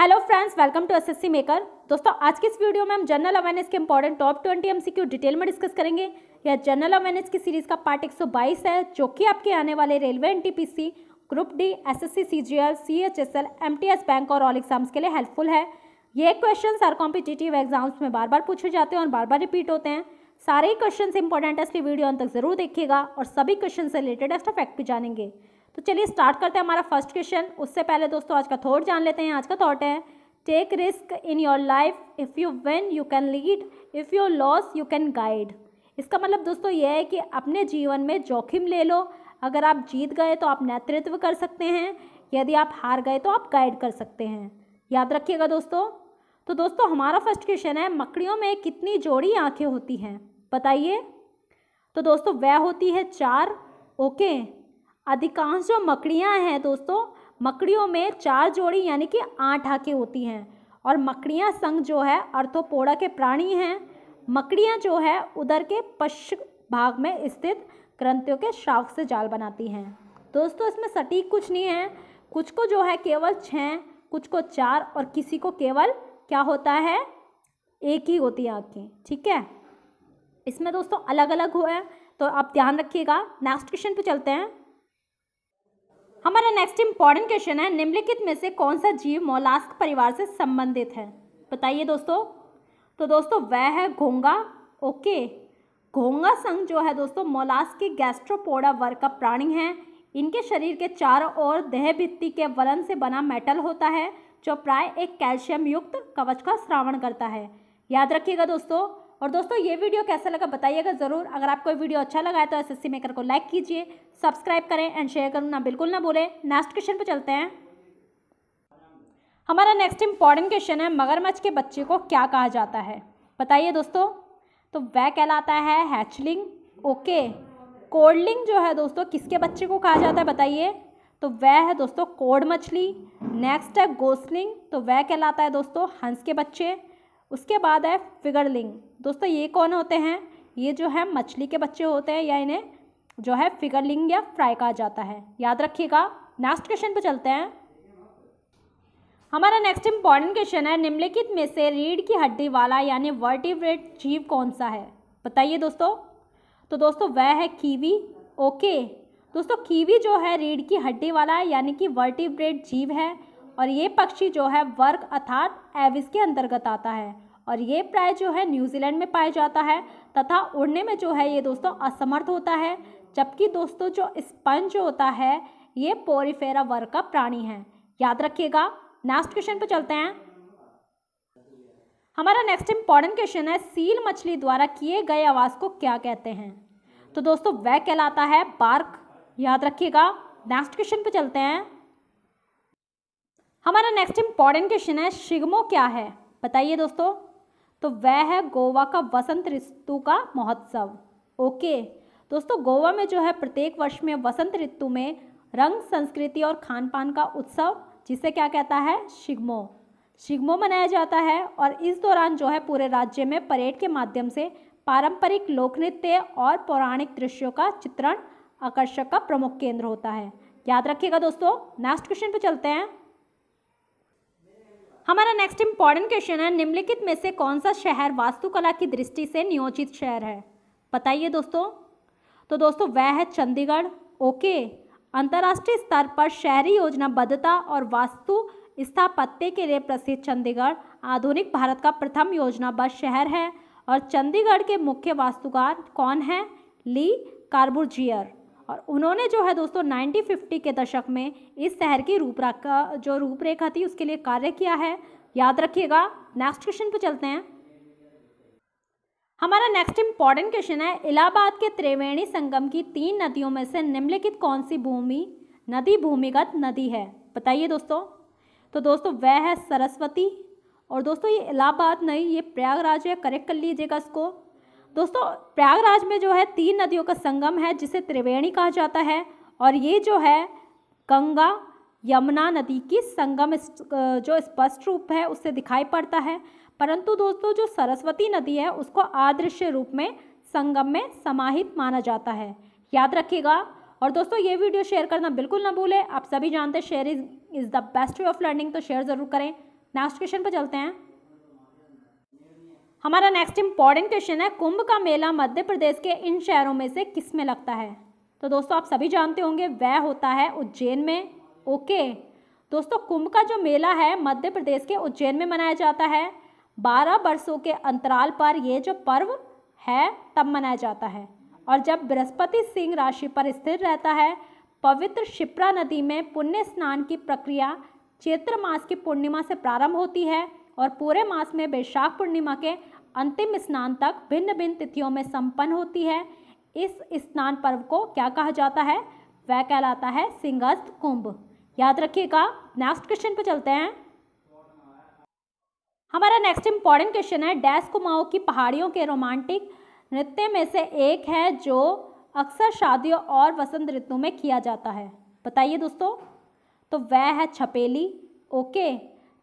hello friends welcome to SSC maker दोस्तों आज की इस वीडियो में हम जनरल अवेयरनेस के इंपॉर्टेंट टॉप 20 एमसीक्यू डिटेल में डिस्कस करेंगे यह जनरल अवेयरनेस की सीरीज का पार्ट 122 है जो कि आपके आने वाले railway NTPC group D SSC CGL CHSL MTS bank और ऑल एग्जाम्स के लिए हेल्पफुल है ये क्वेश्चन हर कॉम्पिटेटिव एग्जाम्स में बार बार पूछे जाते हैं और बार बार रिपीट होते हैं सारे ही क्वेश्चन इंपॉर्टेंट है इसलिए वीडियो अंत तक जरूर देखिएगा और सभी क्वेश्चन से रिलेटेड एस्ट फैक्ट भी जानेंगे तो चलिए स्टार्ट करते हैं हमारा फर्स्ट क्वेश्चन उससे पहले दोस्तों आज का थॉट जान लेते हैं आज का थॉट है take risk in your life if you win you can lead if you lose you can guide इसका मतलब दोस्तों यह है कि अपने जीवन में जोखिम ले लो अगर आप जीत गए तो आप नेतृत्व कर सकते हैं यदि आप हार गए तो आप गाइड कर सकते हैं याद रखिएगा दोस्तों तो दोस्तों हमारा फर्स्ट क्वेश्चन है मकड़ियों में कितनी जोड़ी आंखें होती हैं बताइए तो दोस्तों वह होती है चार ओके अधिकांश जो मकड़ियाँ हैं दोस्तों मकड़ियों में चार जोड़ी यानी कि आठ आँखें होती हैं और मकड़ियाँ संघ जो है अर्थोपोड़ा के प्राणी हैं मकड़ियाँ जो है उधर के पश्चिम भाग में स्थित ग्रंथियों के श्राव से जाल बनाती हैं दोस्तों इसमें सटीक कुछ नहीं है कुछ को जो है केवल छः कुछ को चार और किसी को केवल क्या होता है एक ही होती है आँखें ठीक है इसमें दोस्तों अलग अलग हुआ है तो आप ध्यान रखिएगा नेक्स्ट क्वेश्चन पे चलते हैं हमारा नेक्स्ट इंपॉर्टेंट क्वेश्चन है निम्नलिखित में से कौन सा जीव मोलास्क परिवार से संबंधित है बताइए दोस्तों तो दोस्तों वह है घोंगा ओके घोंगा संघ जो है दोस्तों मोलास्क के गैस्ट्रोपोडा वर्ग का प्राणी है इनके शरीर के चारों ओर देह भित्ति के वलन से बना मेटल होता है जो प्राय एक कैल्शियम युक्त कवच का श्रावण करता है याद रखिएगा दोस्तों और दोस्तों ये वीडियो कैसा लगा बताइएगा ज़रूर अगर आपको वीडियो अच्छा लगा है तो एस मेकर को लाइक कीजिए सब्सक्राइब करें एंड शेयर करूँ ना बिल्कुल ना बोले नेक्स्ट क्वेश्चन पर चलते हैं हमारा नेक्स्ट इंपॉर्टेंट क्वेश्चन है मगरमच्छ के बच्चे को क्या कहा जाता है बताइए दोस्तों तो वह कहलाता है हैचलिंग ओके कोडलिंग जो है दोस्तों किसके बच्चे को कहा जाता है बताइए तो वह है दोस्तों कोड मछली नेक्स्ट है गोसलिंग तो वह कहलाता है दोस्तों हंस के बच्चे उसके बाद है फिगरलिंग दोस्तों ये कौन होते हैं ये जो है मछली के बच्चे होते हैं या इन्हें जो है फिगरलिंग या फ्राई कहा जाता है याद रखिएगा नेक्स्ट क्वेश्चन पर चलते हैं हमारा नेक्स्ट इंपॉर्टेंट क्वेश्चन है निम्नलिखित में से रीढ़ की हड्डी वाला यानी वर्टिब्रेट जीव कौन सा है बताइए दोस्तों तो दोस्तों वह है कीवी ओके दोस्तों कीवी जो है रीढ़ की हड्डी वाला यानी कि वर्टिब्रेट जीव है और ये पक्षी जो है वर्ग अर्थात एविस के अंतर्गत आता है और ये प्राय जो है न्यूजीलैंड में पाया जाता है तथा उड़ने में जो है ये दोस्तों असमर्थ होता है जबकि दोस्तों जो स्पंज होता है ये पोरीफेरा वर्ग का प्राणी है याद रखिएगा नेक्स्ट क्वेश्चन पे चलते हैं हमारा नेक्स्ट इंपॉर्टेंट क्वेश्चन है सील मछली द्वारा किए गए आवाज़ को क्या कहते हैं तो दोस्तों वह कहलाता है बार्क याद रखिएगा नेक्स्ट क्वेश्चन पे चलते हैं हमारा नेक्स्ट इंपॉर्टेंट क्वेश्चन है शिगमो क्या है बताइए दोस्तों तो वह है गोवा का वसंत ऋतु का महोत्सव ओके दोस्तों गोवा में जो है प्रत्येक वर्ष में वसंत ऋतु में रंग संस्कृति और खान पान का उत्सव जिसे क्या कहता है शिगमो शिगमो मनाया जाता है और इस दौरान जो है पूरे राज्य में परेड के माध्यम से पारंपरिक लोक नृत्य और पौराणिक दृश्यों का चित्रण आकर्षक का प्रमुख केंद्र होता है याद रखिएगा दोस्तों नेक्स्ट क्वेश्चन पे चलते हैं हमारा नेक्स्ट इंपॉर्टेंट क्वेश्चन है निम्नलिखित में से कौन सा शहर वास्तुकला की दृष्टि से नियोजित शहर है बताइए दोस्तों तो दोस्तों वह है चंडीगढ़ ओके अंतर्राष्ट्रीय स्तर पर शहरी योजनाबद्धता और वास्तु स्थापत्य के लिए प्रसिद्ध चंडीगढ़ आधुनिक भारत का प्रथम योजनाबद्ध शहर है और चंडीगढ़ के मुख्य वास्तुकार कौन हैं ली कार्बुरजियर और उन्होंने जो है दोस्तों 1950 के दशक में इस शहर की रूपरेखा जो रूपरेखा थी उसके लिए कार्य किया है याद रखिएगा नेक्स्ट क्वेश्चन पर चलते हैं हमारा नेक्स्ट इम्पॉर्टेंट क्वेश्चन है इलाहाबाद के त्रिवेणी संगम की तीन नदियों में से निम्नलिखित कौन सी भूमि नदी भूमिगत नदी है बताइए दोस्तों तो दोस्तों वह है सरस्वती और दोस्तों ये इलाहाबाद नहीं ये प्रयागराज है करेक्ट कर लीजिएगा इसको दोस्तों प्रयागराज में जो है तीन नदियों का संगम है जिसे त्रिवेणी कहा जाता है और ये जो है गंगा यमुना नदी की संगम जो स्पष्ट रूप है उससे दिखाई पड़ता है परंतु दोस्तों जो सरस्वती नदी है उसको आदृश्य रूप में संगम में समाहित माना जाता है याद रखिएगा और दोस्तों ये वीडियो शेयर करना बिल्कुल ना भूलें आप सभी जानते हैं share is is the best way of learning तो शेयर ज़रूर करें नेक्स्ट क्वेश्चन पर चलते हैं हमारा नेक्स्ट इंपॉर्टेंट क्वेश्चन है कुंभ का मेला मध्य प्रदेश के इन शहरों में से किस में लगता है तो दोस्तों आप सभी जानते होंगे वह होता है उज्जैन में ओके दोस्तों कुंभ का जो मेला है मध्य प्रदेश के उज्जैन में मनाया जाता है बारह वर्षों के अंतराल पर यह जो पर्व है तब मनाया जाता है और जब बृहस्पति सिंह राशि पर स्थिर रहता है पवित्र शिप्रा नदी में पुण्य स्नान की प्रक्रिया चैत्र मास की पूर्णिमा से प्रारंभ होती है और पूरे मास में वैशाख पूर्णिमा के अंतिम स्नान तक भिन्न भिन्न तिथियों में संपन्न होती है इस स्नान पर्व को क्या कहा जाता है वह कहलाता है सिंहस्थ कुंभ याद रखिएगा नेक्स्ट क्वेश्चन पे चलते हैं हमारा नेक्स्ट इंपॉर्टेंट क्वेश्चन है डैस कुमाओं की पहाड़ियों के रोमांटिक नृत्य में से एक है जो अक्सर शादियों और वसंत ऋतु में किया जाता है बताइए दोस्तों तो वह है छपेली ओके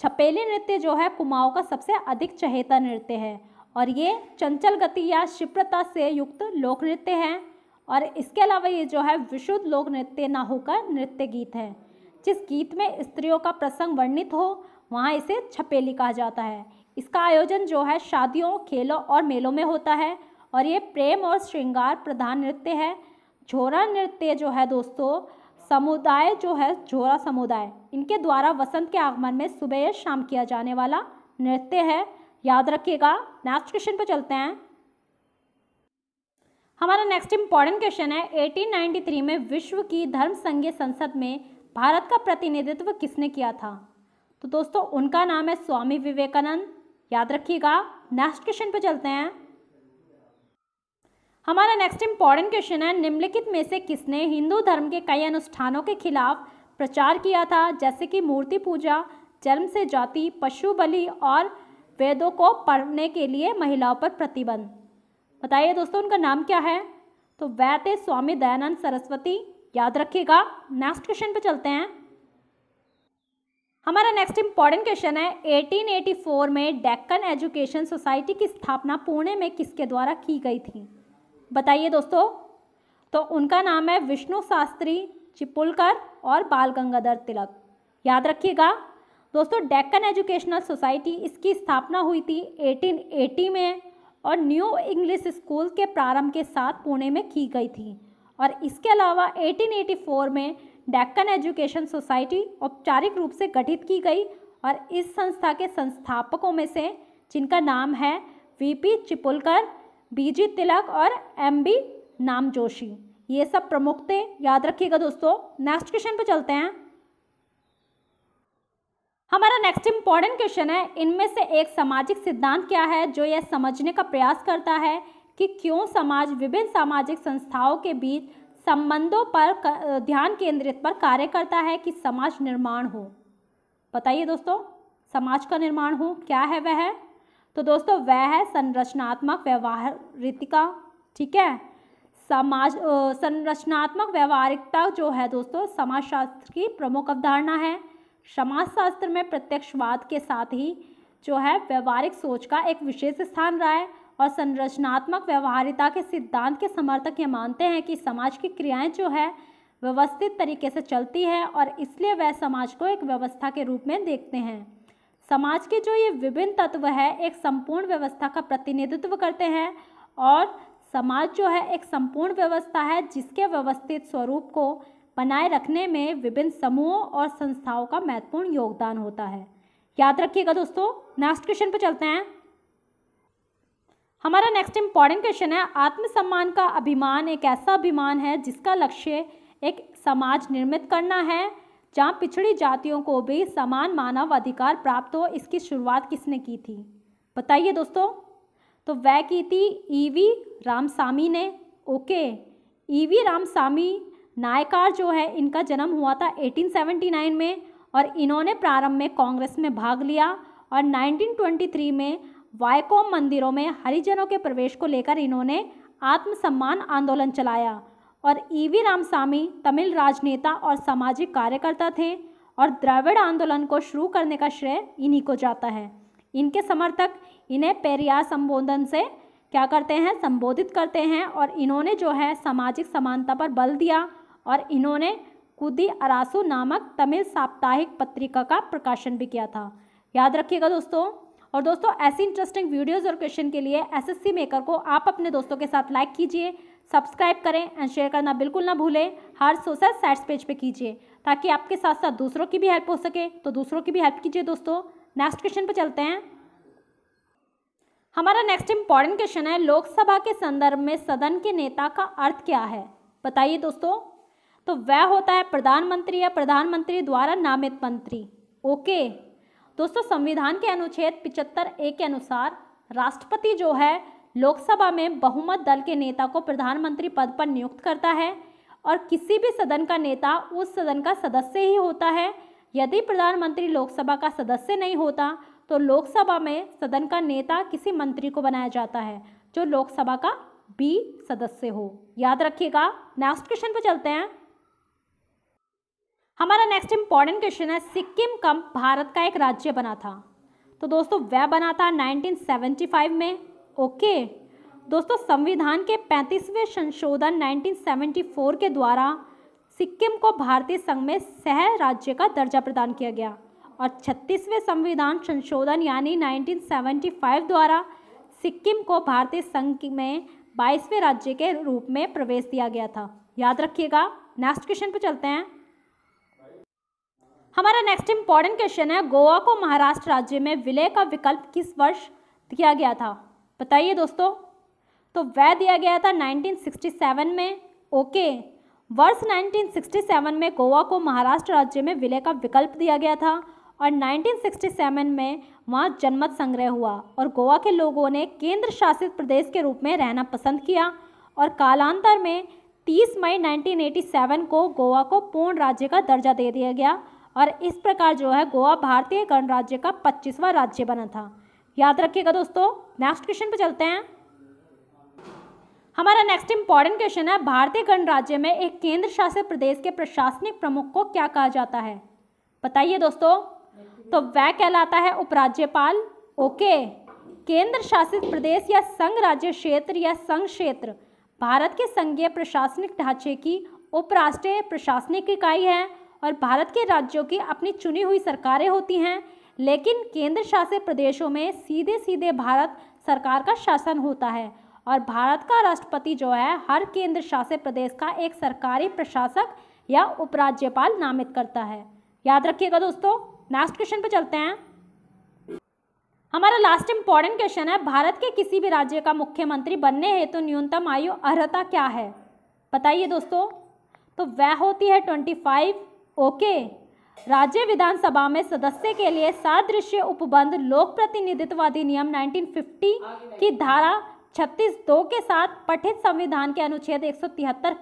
छपेली नृत्य जो है कुमाऊँ का सबसे अधिक चहेता नृत्य है और ये चंचल गति या क्षिप्रता से युक्त लोक नृत्य है और इसके अलावा ये जो है विशुद्ध लोक नृत्य ना होकर नृत्य गीत है जिस गीत में स्त्रियों का प्रसंग वर्णित हो वहाँ इसे छपेली कहा जाता है इसका आयोजन जो है शादियों खेलों और मेलों में होता है और ये प्रेम और श्रृंगार प्रधान नृत्य है झोरा नृत्य जो है दोस्तों समुदाय जो है झोरा समुदाय इनके द्वारा वसंत के आगमन में सुबह या शाम किया जाने वाला नृत्य है याद रखिएगा नेक्स्ट क्वेश्चन पर चलते हैं हमारा नेक्स्ट इंपॉर्टेंट क्वेश्चन है 1893 में विश्व की धर्म संघीय संसद में भारत का प्रतिनिधित्व किसने किया था तो दोस्तों उनका नाम है स्वामी विवेकानंद याद रखिएगा नेक्स्ट क्वेश्चन पर चलते हैं हमारा नेक्स्ट इम्पॉर्टेंट क्वेश्चन है निम्नलिखित में से किसने हिंदू धर्म के कई अनुष्ठानों के खिलाफ प्रचार किया था जैसे कि मूर्ति पूजा जन्म से जाति पशु बलि और वेदों को पढ़ने के लिए महिलाओं पर प्रतिबंध बताइए दोस्तों उनका नाम क्या है तो वह थे स्वामी दयानंद सरस्वती याद रखिएगा नेक्स्ट क्वेश्चन पर चलते हैं हमारा नेक्स्ट इम्पॉर्टेंट क्वेश्चन है 1884 में डेक्कन एजुकेशन सोसाइटी की स्थापना पुणे में किसके द्वारा की गई थी बताइए दोस्तों तो उनका नाम है विष्णु शास्त्री चिपुलकर और बाल गंगाधर तिलक याद रखिएगा दोस्तों डेक्कन एजुकेशनल सोसाइटी इसकी स्थापना हुई थी 1880 में और न्यू इंग्लिश स्कूल के प्रारंभ के साथ पुणे में की गई थी और इसके अलावा 1884 में डेक्कन एजुकेशन सोसाइटी औपचारिक रूप से गठित की गई और इस संस्था के संस्थापकों में से जिनका नाम है वीपी चिपुलकर बीजी तिलक और एम बी नाम जोशी ये सब प्रमुख थे याद रखिएगा दोस्तों नेक्स्ट क्वेश्चन पे चलते हैं हमारा नेक्स्ट इम्पॉर्टेंट क्वेश्चन है इनमें से एक सामाजिक सिद्धांत क्या है जो यह समझने का प्रयास करता है कि क्यों समाज विभिन्न सामाजिक संस्थाओं के बीच संबंधों पर ध्यान केंद्रित पर कार्य करता है कि समाज निर्माण हो बताइए दोस्तों समाज का निर्माण हो क्या है वह है तो दोस्तों वह है संरचनात्मक व्यवहारितिका ठीक है समाज संरचनात्मक व्यवहारिकता जो है दोस्तों समाजशास्त्र की प्रमुख अवधारणा है समाजशास्त्र में प्रत्यक्षवाद के साथ ही जो है व्यवहारिक सोच का एक विशेष स्थान रहा है और संरचनात्मक व्यवहारिता के सिद्धांत के समर्थक ये मानते हैं कि समाज की क्रियाएं जो है व्यवस्थित तरीके से चलती है और इसलिए वह समाज को एक व्यवस्था के रूप में देखते हैं समाज के जो ये विभिन्न तत्व है एक संपूर्ण व्यवस्था का प्रतिनिधित्व करते हैं और समाज जो है एक संपूर्ण व्यवस्था है जिसके व्यवस्थित स्वरूप को बनाए रखने में विभिन्न समूहों और संस्थाओं का महत्वपूर्ण योगदान होता है याद रखिएगा दोस्तों नेक्स्ट क्वेश्चन पर चलते हैं हमारा नेक्स्ट इम्पॉर्टेंट क्वेश्चन है आत्मसम्मान का अभिमान एक ऐसा अभिमान है जिसका लक्ष्य एक समाज निर्मित करना है जहाँ पिछड़ी जातियों को भी समान मानव अधिकार प्राप्त हो इसकी शुरुआत किसने की थी बताइए दोस्तों तो वह की थी ईवी रामसामी ने ओके ईवी रामसामी नायकार जो है इनका जन्म हुआ था 1879 में और इन्होंने प्रारंभ में कांग्रेस में भाग लिया और 1923 में वायकोम मंदिरों में हरिजनों के प्रवेश को लेकर इन्होंने आत्मसम्मान आंदोलन चलाया और ईवी e रामसामी तमिल राजनेता और सामाजिक कार्यकर्ता थे और द्रविड़ आंदोलन को शुरू करने का श्रेय इन्हीं को जाता है इनके समर्थक इन्हें पेरियार संबोधन से क्या करते हैं संबोधित करते हैं और इन्होंने जो है सामाजिक समानता पर बल दिया और इन्होंने कुदी अरासू नामक तमिल साप्ताहिक पत्रिका का प्रकाशन भी किया था याद रखिएगा दोस्तों और दोस्तों ऐसी इंटरेस्टिंग वीडियोज़ और क्वेश्चन के लिए एसएससी मेकर को आप अपने दोस्तों के साथ लाइक कीजिए सब्सक्राइब करें एंड शेयर करना बिल्कुल ना भूलें हर सोशल साइट्स पेज पे कीजिए ताकि आपके साथ साथ दूसरों की भी हेल्प हो सके तो दूसरों की भी हेल्प कीजिए दोस्तों नेक्स्ट क्वेश्चन पर चलते हैं हमारा नेक्स्ट इम्पॉर्टेंट क्वेश्चन है लोकसभा के संदर्भ में सदन के नेता का अर्थ क्या है बताइए दोस्तों तो वह होता है प्रधानमंत्री या प्रधानमंत्री द्वारा नामित मंत्री ओके दोस्तों संविधान के अनुच्छेद पिचहत्तर ए के अनुसार राष्ट्रपति जो है लोकसभा में बहुमत दल के नेता को प्रधानमंत्री पद पर नियुक्त करता है और किसी भी सदन का नेता उस सदन का सदस्य ही होता है यदि प्रधानमंत्री लोकसभा का सदस्य नहीं होता तो लोकसभा में सदन का नेता किसी मंत्री को बनाया जाता है जो लोकसभा का बी सदस्य हो याद रखिएगा नेक्स्ट क्वेश्चन पर चलते हैं हमारा नेक्स्ट इंपॉर्टेंट क्वेश्चन है सिक्किम कम भारत का एक राज्य बना था तो दोस्तों वह बना था 1975 में ओके दोस्तों संविधान के 35वें संशोधन 1974 के द्वारा सिक्किम को भारतीय संघ में सह राज्य का दर्जा प्रदान किया गया और 36वें संविधान संशोधन यानी 1975 द्वारा सिक्किम को भारतीय संघ में 22वें राज्य के रूप में प्रवेश दिया गया था याद रखिएगा नेक्स्ट क्वेश्चन पर चलते हैं हमारा नेक्स्ट इंपॉर्टेंट क्वेश्चन है गोवा को महाराष्ट्र राज्य में विलय का विकल्प किस वर्ष दिया गया था बताइए दोस्तों तो वह दिया गया था 1967 में ओके वर्ष 1967 में गोवा को महाराष्ट्र राज्य में विलय का विकल्प दिया गया था और 1967 में वहाँ जनमत संग्रह हुआ और गोवा के लोगों ने केंद्र शासित प्रदेश के रूप में रहना पसंद किया और कालांतर में 30 मई 1987 को गोवा को पूर्ण राज्य का दर्जा दे दिया गया और इस प्रकार जो है गोवा भारतीय गणराज्य का पच्चीसवा राज्य बना था याद रखिएगा दोस्तों नेक्स्ट क्वेश्चन पे चलते हैं हमारा नेक्स्ट इंपॉर्टेंट क्वेश्चन है भारतीय गणराज्य में एक केंद्र शासित प्रदेश के प्रशासनिक प्रमुख को क्या कहा जाता है बताइए दोस्तों तो वह कहलाता है उपराज्यपाल ओके केंद्र शासित प्रदेश या संघ राज्य क्षेत्र या संघ क्षेत्र भारत के संघीय प्रशासनिक ढांचे की उपराष्ट्रीय प्रशासनिक इकाई है और भारत के राज्यों की अपनी चुनी हुई सरकारें होती हैं लेकिन केंद्र शासित प्रदेशों में सीधे सीधे भारत सरकार का शासन होता है और भारत का राष्ट्रपति जो है हर केंद्र शासित प्रदेश का एक सरकारी प्रशासक या उपराज्यपाल नामित करता है याद रखिएगा दोस्तों नेक्स्ट क्वेश्चन पे चलते हैं हमारा लास्ट इंपॉर्टेंट क्वेश्चन है भारत के किसी भी राज्य का मुख्यमंत्री बनने हेतु तो न्यूनतम आयु अर्हता क्या है बताइए दोस्तों तो वह होती है ट्वेंटी फाइव ओके राज्य विधानसभा में सदस्य के लिए सादृश्य उपबंध लोक प्रतिनिधित्व अधिनियम 1950 की धारा छत्तीस दो के साथ पठित संविधान के अनुच्छेद एक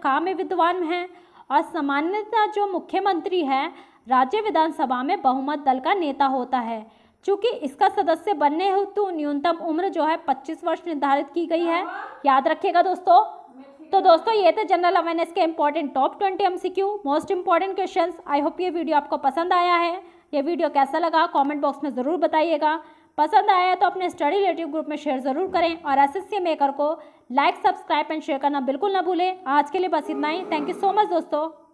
का में विद्वान हैं और सामान्यतः जो मुख्यमंत्री है राज्य विधानसभा में बहुमत दल का नेता होता है चूंकि इसका सदस्य बनने हेतु न्यूनतम उम्र जो है 25 वर्ष निर्धारित की गई है याद रखिएगा दोस्तों तो दोस्तों ये थे जनरल अवेयरनेस के इंपॉर्टेंट टॉप ट्वेंटी एम most important question I hope ये वीडियो आपको पसंद आया है ये वीडियो कैसा लगा कॉमेंट बॉक्स में ज़रूर बताइएगा पसंद आया है तो अपने स्टडी रिलेटिव ग्रुप में शेयर ज़रूर करें और एस एस मेकर को लाइक सब्सक्राइब एंड शेयर करना बिल्कुल ना भूलें आज के लिए बस इतना ही थैंक यू सो मच दोस्तों